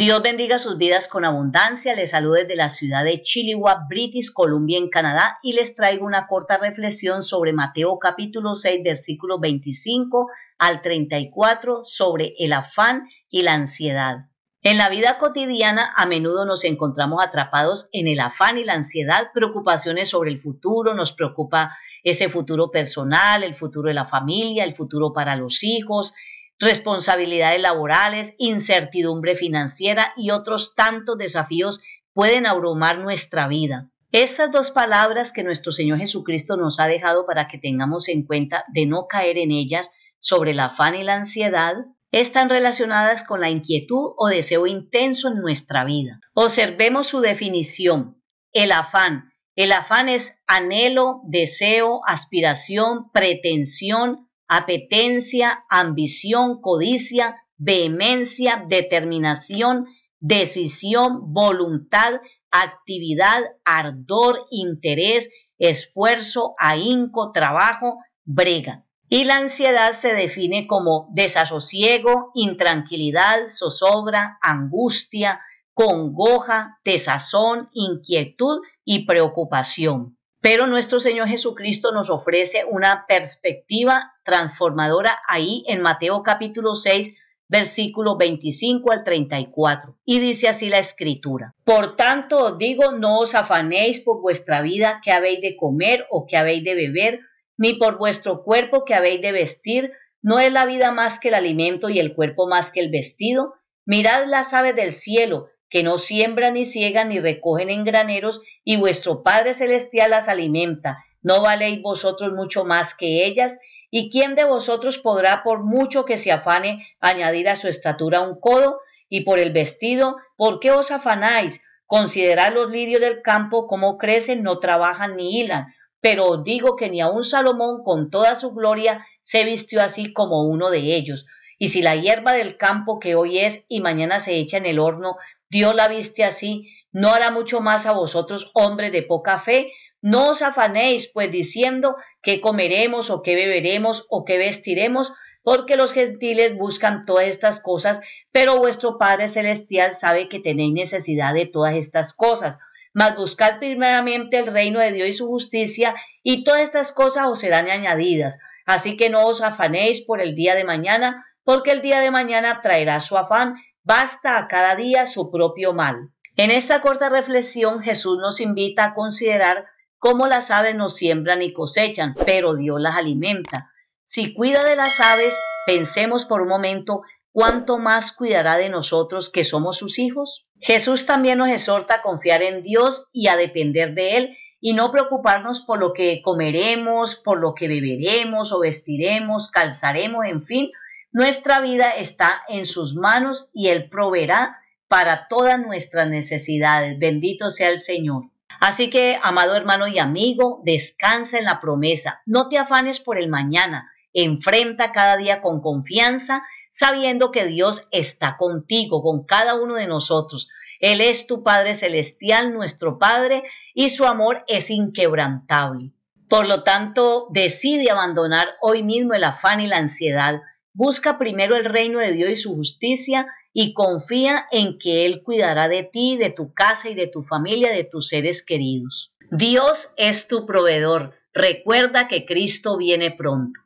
Dios bendiga sus vidas con abundancia. Les saludo desde la ciudad de Chilliwack, British Columbia, en Canadá, y les traigo una corta reflexión sobre Mateo capítulo 6, versículo 25 al 34, sobre el afán y la ansiedad. En la vida cotidiana a menudo nos encontramos atrapados en el afán y la ansiedad, preocupaciones sobre el futuro, nos preocupa ese futuro personal, el futuro de la familia, el futuro para los hijos, responsabilidades laborales, incertidumbre financiera y otros tantos desafíos pueden abrumar nuestra vida. Estas dos palabras que nuestro Señor Jesucristo nos ha dejado para que tengamos en cuenta de no caer en ellas sobre el afán y la ansiedad están relacionadas con la inquietud o deseo intenso en nuestra vida. Observemos su definición. El afán. El afán es anhelo, deseo, aspiración, pretensión, apetencia, ambición, codicia, vehemencia, determinación, decisión, voluntad, actividad, ardor, interés, esfuerzo, ahínco, trabajo, brega. Y la ansiedad se define como desasosiego, intranquilidad, zozobra, angustia, congoja, desazón, inquietud y preocupación. Pero nuestro Señor Jesucristo nos ofrece una perspectiva transformadora ahí en Mateo capítulo 6, versículo 25 al 34. Y dice así la escritura. Por tanto os digo, no os afanéis por vuestra vida que habéis de comer o que habéis de beber, ni por vuestro cuerpo que habéis de vestir. No es la vida más que el alimento y el cuerpo más que el vestido. Mirad las aves del cielo, que no siembran ni ciegan ni recogen en graneros, y vuestro Padre Celestial las alimenta. ¿No valéis vosotros mucho más que ellas? ¿Y quién de vosotros podrá, por mucho que se afane, añadir a su estatura un codo? ¿Y por el vestido? ¿Por qué os afanáis? Considerad los lirios del campo, cómo crecen, no trabajan ni hilan. Pero os digo que ni aun Salomón, con toda su gloria, se vistió así como uno de ellos. Y si la hierba del campo que hoy es y mañana se echa en el horno, Dios la viste así, no hará mucho más a vosotros, hombres de poca fe. No os afanéis, pues, diciendo qué comeremos o qué beberemos o qué vestiremos, porque los gentiles buscan todas estas cosas, pero vuestro Padre Celestial sabe que tenéis necesidad de todas estas cosas. Mas buscad primeramente el reino de Dios y su justicia, y todas estas cosas os serán añadidas. Así que no os afanéis por el día de mañana, porque el día de mañana traerá su afán, basta a cada día su propio mal. En esta corta reflexión Jesús nos invita a considerar cómo las aves no siembran y cosechan, pero Dios las alimenta. Si cuida de las aves, pensemos por un momento ¿cuánto más cuidará de nosotros que somos sus hijos? Jesús también nos exhorta a confiar en Dios y a depender de Él y no preocuparnos por lo que comeremos, por lo que beberemos o vestiremos, calzaremos, en fin, nuestra vida está en sus manos y Él proveerá para todas nuestras necesidades. Bendito sea el Señor. Así que, amado hermano y amigo, descansa en la promesa. No te afanes por el mañana. Enfrenta cada día con confianza, sabiendo que Dios está contigo, con cada uno de nosotros. Él es tu Padre Celestial, nuestro Padre, y su amor es inquebrantable. Por lo tanto, decide abandonar hoy mismo el afán y la ansiedad Busca primero el reino de Dios y su justicia y confía en que Él cuidará de ti, de tu casa y de tu familia, de tus seres queridos. Dios es tu proveedor. Recuerda que Cristo viene pronto.